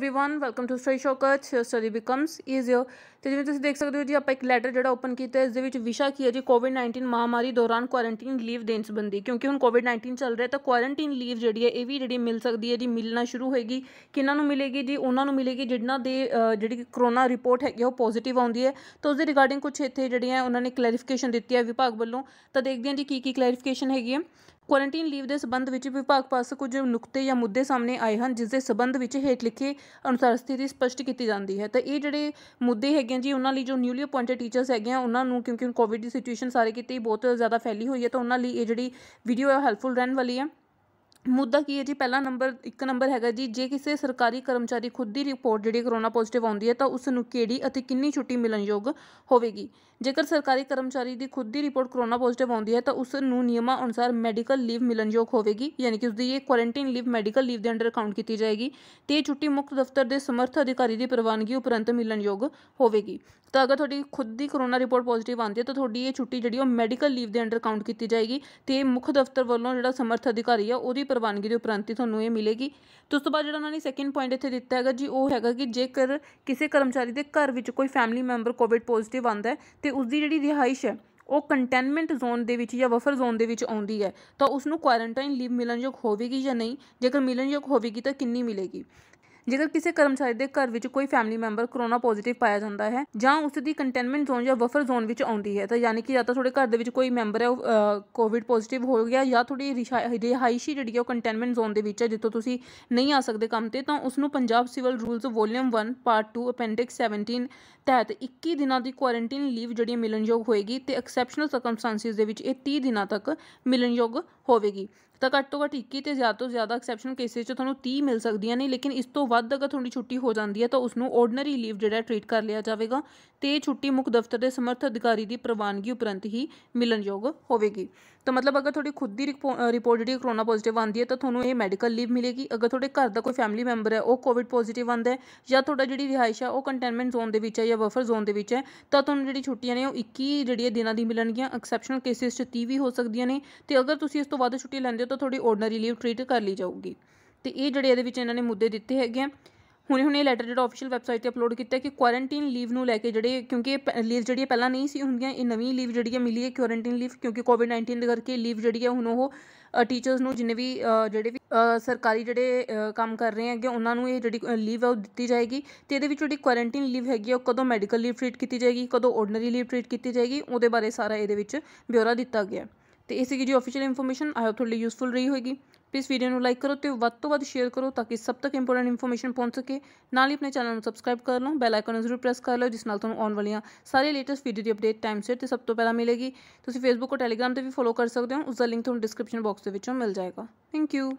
everyone welcome to study Shaukat study becomes easier ਤੇ ਜਿਵੇਂ ਤੁਸੀਂ ਦੇਖ ਸਕਦੇ ਹੋ ਜੀ ਆਪਾਂ ਇੱਕ ਲੈਟਰ ਜਿਹੜਾ ਓਪਨ ਕੀਤਾ ਇਸ ਦੇ ਵਿੱਚ ਵਿਸ਼ਾ ਕੀ ਹੈ ਜੀ ਕੋਵਿਡ-19 ਮਹਾਮਾਰੀ ਦੌਰਾਨ ਕੁਆਰੰਟਾਈਨ ਲੀਵ ਦੇਣ ਸੰਬੰਧੀ ਕਿਉਂਕਿ ਹੁਣ ਕੋਵਿਡ-19 ਚੱਲ ਰਿਹਾ ਤਾਂ ਕੁਆਰੰਟਾਈਨ ਲੀਵ ਜਿਹੜੀ ਹੈ ਇਹ ਵੀ ਜਿਹੜੀ ਮਿਲ ਸਕਦੀ ਹੈ ਜੀ ਮਿਲਣਾ ਸ਼ੁਰੂ ਹੋਏਗੀ ਕਿਨਾਂ ਨੂੰ ਮਿਲੇਗੀ ਜੀ ਉਹਨਾਂ ਨੂੰ ਮਿਲੇਗੀ ਜਿਨ੍ਹਾਂ ਦੇ ਜਿਹੜੀ ਕਰੋਨਾ ਰਿਪੋਰਟ ਹੈਗੀ ਉਹ ਪੋਜ਼ਿਟਿਵ ਆਉਂਦੀ ਹੈ ਤਾਂ ਉਸ ਦੇ ਰਿਗਾਰਡਿੰਗ ਕੁਝ ਇੱਥੇ ਜਿਹੜੀਆਂ ਉਹਨਾਂ ਨੇ ਕਲੈਰੀਫਿਕੇਸ਼ਨ ਦਿੱਤੀ ਹੈ ਵਿਭਾਗ ਵੱਲੋਂ ਤਾਂ ਦੇਖਦੇ ਹਾਂ ਜੀ ਕੀ ਕੀ ਕਲੈਰੀਫਿਕੇਸ਼ਨ ਹੈਗੀ ਹੈ ਕੁਆਰੰਟਾਈਨ ਲੀਵ ਦੇ ਸਬੰਧ ਵਿੱਚ ਵਿਭਾਗ ਪਾਸ ਕੁਝ ਨੁਕਤੇ ਜਾਂ ਮੁੱਦੇ ਸਾਹਮਣੇ ਆਏ ਹਨ ਜਿਸ ਦੇ ਸਬੰਧ ਵਿੱਚ ਹੇਠ ਲਿਖੇ ਅਨੁਸਾਰ ਸਥਿਤੀ ਸਪਸ਼ਟ ਕੀਤੀ ਜਾਂਦੀ ਹੈ ਤਾਂ ਇਹ ਜਿਹੜੇ ਮੁੱਦੇ ਹੈਗੇ ਜੀ ਉਹਨਾਂ ਲਈ ਜੋ ਨਿਊਲੀ ਅਪਾਇੰਟਡ ਟੀਚਰਸ ਹੈਗੇ ਆ ਉਹਨਾਂ ਨੂੰ ਕਿਉਂਕਿ ਕੋਵਿਡ ਦੀ ਸਿਚੁਏਸ਼ਨ ਸਾਰੇ ਕਿਤੇ ਬਹੁਤ ਜ਼ਿਆਦਾ ਫੈਲੀ ਹੋਈ ਹੈ ਤਾਂ ਉਹਨਾਂ ਲਈ ਇਹ ਜਿਹੜੀ ਵੀਡੀਓ ਹੈ ਹੈਲਪਫੁਲ ਰਹਿਣ ਵਾਲੀ ਹੈ ਮੁੱਦਾ ਕੀ ਹੈ ਜੀ ਪਹਿਲਾ ਨੰਬਰ ਇੱਕ ਨੰਬਰ ਹੈਗਾ ਜੀ ਜੇ ਕਿਸੇ ਸਰਕਾਰੀ ਕਰਮਚਾਰੀ ਖੁਦ ਦੀ ਰਿਪੋਰਟ ਜਿਹੜੀ ਕਰੋਨਾ ਪੋਜ਼ਿਟਿਵ ਆਉਂਦੀ ਹੈ ਤਾਂ ਉਸ ਨੂੰ ਕਿਹੜੀ ਅਤੇ ਕਿੰਨੀ ਛੁੱਟੀ ਮਿਲਣ ਯੋਗ ਹੋਵੇਗੀ ਜੇਕਰ ਸਰਕਾਰੀ ਕਰਮਚਾਰੀ ਦੀ ਖੁਦ ਦੀ ਰਿਪੋਰਟ ਕਰੋਨਾ ਪੋਜ਼ਿਟਿਵ ਆਉਂਦੀ ਹੈ ਤਾਂ ਉਸ ਨੂੰ ਨਿਯਮਾਂ ਅਨੁਸਾਰ ਮੈਡੀਕਲ ਲੀਵ ਮਿਲਣ ਯੋਗ ਹੋਵੇਗੀ ਯਾਨੀ ਕਿ ਉਸ ਦੀ ਇਹ ਕੁਆਰੰਟਾਈਨ ਲੀਵ ਮੈਡੀਕਲ ਲੀਵ ਦੇ ਅੰਡਰ ਕਾਊਂਟ ਕੀਤੀ ਜਾਏਗੀ ਤੇ ਇਹ ਛੁੱਟੀ ਮੁਕਤ ਦਫ਼ਤਰ ਦੇ ਸਮਰਥ ਅਧਿਕਾਰੀ ਦੀ ਪ੍ਰਵਾਨਗੀ ਉਪਰੰਤ ਮਿਲਣ ਯੋਗ ਹੋਵੇਗੀ ਤਾਂ ਅਗਰ ਤੁਹਾਡੀ ਖੁਦ ਦੀ ਕਰੋਨਾ ਰਿਪੋਰਟ ਪੋਜ਼ਿਟਿਵ ਆਉਂਦੀ ਹੈ ਤਾਂ ਤੁਹਾਡੀ ਇਹ ਛੁੱਟੀ ਜਿਹੜੀ ਉਹ ਮੈਡੀਕਲ ਲੀਵ ਦੇ ਅੰਡਰ ਕਾਊਂਟ ਕੀਤੀ ਜਾਏਗੀ ਤੇ ਮੁੱਖ ਦਫ਼ਤਰ ਵੱਲੋਂ ਜਿਹੜਾ ਸਮਰਥ ਅਧਿਕਾਰੀ ਆ ਉਹਦੀ ਪ੍ਰਵਾਨਗੀ ਦੇ ਉਪਰੰਤ ਹੀ ਤੁਹਾਨੂੰ ਇਹ ਮਿਲੇਗੀ ਤੇ ਉਸ ਤੋਂ ਬਾਅਦ ਜਿਹੜਾ ਉਹਨਾਂ ਨੇ ਸੈਕਿੰਡ ਪੁਆਇੰਟ ਇੱਥੇ ਦਿੱਤਾ ਹੈਗਾ ਜੀ ਉਹ ਹੈਗਾ ਕਿ ਜੇਕਰ ਕਿਸੇ ਕਰਮਚਾਰੀ ਦੇ ਘਰ ਵਿੱਚ ਕੋਈ ਫੈਮਿਲੀ ਮੈਂਬਰ ਕੋਵਿਡ ਪੋਜ਼ਿਟਿਵ ਆਉਂਦਾ ਹੈ ਤੇ ਉਸ ਦੀ ਜਿਹੜੀ ਰਿਹਾਇਸ਼ ਹੈ ਉਹ ਕੰਟੇਨਮੈਂਟ ਜ਼ੋਨ ਦੇ ਵਿੱਚ ਜਾਂ ਬਫਰ ਜ਼ੋਨ ਦੇ ਵਿੱਚ ਆਉਂਦੀ ਹੈ ਤਾਂ ਉਸ ਨੂੰ ਕੁਆਰੰਟਾਈਨ ਲੀਵ ਮਿਲਣਯੋਗ ਹੋਵੇਗੀ ਜਾਂ ਨਹੀਂ ਜੇਕਰ ਮਿਲਣਯੋਗ ਹੋਵੇਗੀ ਤਾਂ ਕਿੰਨੀ ਮਿਲੇਗੀ ਜੇਕਰ ਕਿਸੇ ਕਰਮਚਾਰੀ ਦੇ ਘਰ ਵਿੱਚ ਕੋਈ ਫੈਮਿਲੀ ਮੈਂਬਰ ਕਰੋਨਾ ਪੋਜ਼ਿਟਿਵ ਪਾਇਆ ਜਾਂਦਾ ਹੈ ਜਾਂ ਉਸ ਦੀ ਕੰਟੇਨਮੈਂਟ ਜ਼ੋਨ ਜਾਂ ਬਫਰ ਜ਼ੋਨ ਵਿੱਚ ਆਉਂਦੀ ਹੈ ਤਾਂ ਯਾਨੀ ਕਿ ਜਾਂ ਤਾਂ ਤੁਹਾਡੇ ਘਰ ਦੇ ਵਿੱਚ ਕੋਈ ਮੈਂਬਰ ਹੈ ਉਹ ਕੋਵਿਡ ਪੋਜ਼ਿਟਿਵ ਹੋ ਗਿਆ ਜਾਂ ਤੁਹਾਡੀ ਰਿਹਾਇਸ਼ੀ ਜਿਹੜੀ ਹੈ ਉਹ ਕੰਟੇਨਮੈਂਟ ਜ਼ੋਨ ਦੇ ਵਿੱਚ ਹੈ ਜਿੱਥੋਂ ਤੁਸੀਂ ਨਹੀਂ ਆ ਸਕਦੇ ਕੰਮ ਤੇ ਤਾਂ ਉਸ ਨੂੰ Punjab civil rules volume 1 part 2 appendix 17 ਤਹਿਤ 21 ਦਿਨਾਂ ਦੀ ਕੁਆਰੰਟਾਈਨ ਲੀਵ ਜਿਹੜੀ ਮਿਲਣਯੋਗ ਹੋਏਗੀ ਤੇ ਐਕਸੈਪਸ਼ਨਲ ਸਰਕਮਸਟੈਂਸਿਸ ਦੇ ਵਿੱਚ ਇਹ 30 ਦਿਨਾਂ ਤੱਕ ਮਿਲਣਯੋਗ ਹੋਵੇਗੀ ਤਾਂ ਘੱਟ ਤੋਂ ਘੱਟ 21 ਤੇ ਜ਼ਿਆਦਾ ਤੋਂ ਜ਼ਿਆਦਾ ਐਕਸੈਪਸ਼ਨਲ ਕੇਸਿਸ 'ਚ ਤੁਹਾਨੂੰ 30 ਮਿਲ ਸਕਦੀਆਂ ਨੇ ਲੇਕਿਨ ਇਸ ਤੋਂ ਵੱਧ ਅਗਰ ਤੁਹਾਡੀ ਛੁੱਟੀ ਹੋ ਜਾਂਦੀ ਹੈ ਤਾਂ ਉਸ ਨੂੰ ਆਰਡੀਨਰੀ ਲੀਵ ਜਿਹੜਾ ਟ੍ਰੀਟ ਕਰ ਲਿਆ ਜਾਵੇਗਾ ਤੇ ਛੁੱਟੀ ਮੁੱਖ ਦਫ਼ਤਰ ਦੇ ਸਮਰਥ ਅਧਿਕਾਰੀ ਦੀ ਪ੍ਰਵਾਨਗੀ ਉਪਰੰਤ ਹੀ ਮਿਲਣਯੋਗ ਹੋਵੇਗੀ ਤਾਂ ਮਤਲਬ ਅਗਰ ਤੁਹਾਡੀ ਖੁਦ ਦੀ ਰਿਪੋਰਟ ਜਿਹੜੀ ਕਰੋਨਾ ਪੋਜ਼ਿਟਿਵ ਆਂਦੀ ਹੈ ਤਾਂ ਤੁਹਾਨੂੰ ਇਹ ਮੈਡੀਕਲ ਲੀਵ ਮਿਲੇਗੀ ਅਗਰ ਤੁਹਾਡੇ ਘਰ ਦਾ ਕੋਈ ਫੈਮਿਲੀ ਮੈਂਬਰ ਹੈ ਉਹ ਕੋਵਿਡ ਪੋਜ਼ਿਟਿਵ ਆਂਦਾ ਹੈ ਜਾਂ ਤੁਹਾਡਾ ਜਿਹੜੀ ਰਿਹਾਇਸ਼ ਹੈ ਉਹ ਕੰਟੇਨਮੈਂਟ ਜ਼ੋਨ ਦੇ ਵਿੱਚ ਹੈ ਜਾਂ ਬਫਰ ਜ਼ੋਨ ਦੇ ਵਿੱਚ ਹੈ ਤਾਂ ਤੁਹਾਨੂੰ ਜਿਹੜੀ ਛੁੱਟੀਆਂ ਨੇ ਉਹ 21 ਜਿਹੜੀਆਂ ਦਿਨਾਂ ਦੀ ਮਿਲਣਗੀਆਂ ਐਕਸੈਪਸ਼ਨਲ ਕੇਸਿਸ 'ਚ 30 ਵੀ ਹੋ ਸਕਦੀਆਂ ਨੇ ਤੇ ਅਗਰ ਤੁਸੀਂ ਇਸ ਤੋਂ ਵੱਧ ਛੁੱਟੀ ਲੈਂਦੇ ਤੋਂ ਥੋੜੀ ਆਰਡੀਨਰੀ ਲੀਵ ਟ੍ਰੀਟ ਕਰ ਲਈ ਜਾਊਗੀ ਤੇ ਇਹ ਜਿਹੜੇ ਇਹਦੇ ਵਿੱਚ ਇਹਨਾਂ ਨੇ ਮੁੱਦੇ ਦਿੱਤੇ ਹੈਗੇ ਆ ਹੁਣੇ ਹੁਣੇ ਲੈਟਰ ਜਿਹੜਾ ਅਫੀਸ਼ੀਅਲ ਵੈਬਸਾਈਟ ਤੇ ਅਪਲੋਡ ਕੀਤਾ ਕਿ ਕੁਆਰੰਟਾਈਨ ਲੀਵ ਨੂੰ ਲੈ ਕੇ ਜਿਹੜੇ ਕਿਉਂਕਿ ਲੀਵ ਜਿਹੜੀ ਪਹਿਲਾਂ ਨਹੀਂ ਸੀ ਹੁੰਦੀਆਂ ਇਹ ਨਵੀਂ ਲੀਵ ਜਿਹੜੀ ਹੈ ਮਿਲੀ ਹੈ ਕੁਆਰੰਟਾਈਨ ਲੀਵ ਕਿਉਂਕਿ ਕੋਵਿਡ-19 ਦੇ ਕਰਕੇ ਲੀਵ ਜਿਹੜੀ ਹੈ ਹੁਣ ਉਹ ਟੀਚਰਸ ਨੂੰ ਜਿੰਨੇ ਵੀ ਜਿਹੜੇ ਵੀ ਸਰਕਾਰੀ ਜਿਹੜੇ ਕੰਮ ਕਰ ਰਹੇ ਹੈਗੇ ਉਹਨਾਂ ਨੂੰ ਇਹ ਜਿਹੜੀ ਲੀਵ ਹੈ ਉਹ ਦਿੱਤੀ ਜਾਏਗੀ ਤੇ ਇਹਦੇ ਵਿੱਚ ਜਿਹੜੀ ਕੁਆਰੰਟਾਈਨ ਲੀਵ ਹੈਗੀ ਉਹ ਕਦੋਂ ਮੈਡੀਕਲ ਲੀਵ ਟ੍ਰੀਟ ਕੀਤੀ ਜਾਏਗੀ ਕਦੋਂ ਆਰਡੀਨਰੀ ਲੀਵ ਟ੍ਰੀਟ ਕੀਤੀ ਜਾਏਗੀ ਉਹਦੇ ਬਾਰੇ ਸਾਰਾ ਇਹਦੇ ਵਿੱਚ ਬਿਊਰਾ ਦਿੱਤਾ ਗਿਆ ਤੇ ਇਹ ਸੀਗੀ ਜੀ ਅਫੀਸ਼ੀਅਲ ਇਨਫੋਰਮੇਸ਼ਨ ਆਈ ਹੋਪ ਤੁਹਾਡੇ ਲਈ ਯੂਸਫੁਲ ਰਹੀ ਹੋਏਗੀ ਪਲੀਜ਼ ਵੀਡੀਓ ਨੂੰ ਲਾਈਕ ਕਰੋ ਤੇ ਵੱਧ ਤੋਂ ਵੱਧ ਸ਼ੇਅਰ ਕਰੋ ਤਾਂ ਕਿ ਸਭ ਤੱਕ ਇੰਪੋਰਟੈਂਟ ਇਨਫੋਰਮੇਸ਼ਨ ਪਹੁੰਚ ਸਕੇ ਨਾਲ ਹੀ ਆਪਣੇ ਚੈਨਲ ਨੂੰ ਸਬਸਕ੍ਰਾਈਬ ਕਰ ਲਓ ਬੈਲ ਆਈਕਨ ਜ਼ਰੂਰ ਪ੍ਰੈਸ ਕਰ ਲਓ ਜਿਸ ਨਾਲ ਤੁਹਾਨੂੰ ਆਉਣ ਵਾਲੀਆਂ ਸਾਰੇ ਲੇਟੈਸਟ ਵੀਡੀਓ ਦੀ ਅਪਡੇਟ ਟਾਈਮ ਸਿਰ ਤੇ ਸਭ ਤੋਂ ਪਹਿਲਾਂ ਮਿਲੇਗੀ ਤੁਸੀਂ ਫੇਸਬੁੱਕ ਤੇ ਟੈਲੀਗ੍ਰਾਮ ਤੇ ਵੀ ਫੋਲੋ ਕਰ ਸਕਦੇ ਹੋ ਉਸ ਦਾ ਲਿੰਕ ਤੁਹਾਨੂੰ ਡਿਸਕ੍ਰਿਪਸ਼ਨ ਬਾਕਸ ਦੇ ਵਿੱਚੋਂ ਮਿਲ ਜਾਏਗਾ ਥੈਂਕ ਯੂ